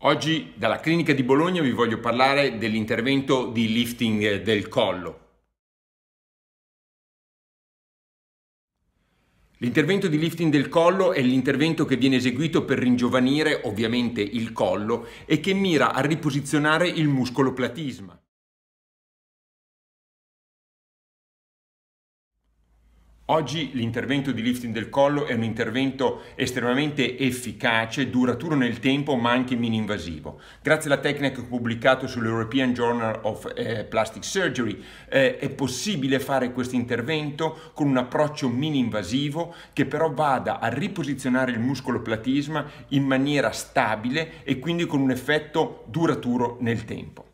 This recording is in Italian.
Oggi dalla clinica di Bologna vi voglio parlare dell'intervento di lifting del collo. L'intervento di lifting del collo è l'intervento che viene eseguito per ringiovanire ovviamente il collo e che mira a riposizionare il muscolo platisma. Oggi l'intervento di lifting del collo è un intervento estremamente efficace, duraturo nel tempo ma anche mini-invasivo. Grazie alla tecnica che ho pubblicato sull'European Journal of eh, Plastic Surgery eh, è possibile fare questo intervento con un approccio mini-invasivo che però vada a riposizionare il muscolo platisma in maniera stabile e quindi con un effetto duraturo nel tempo.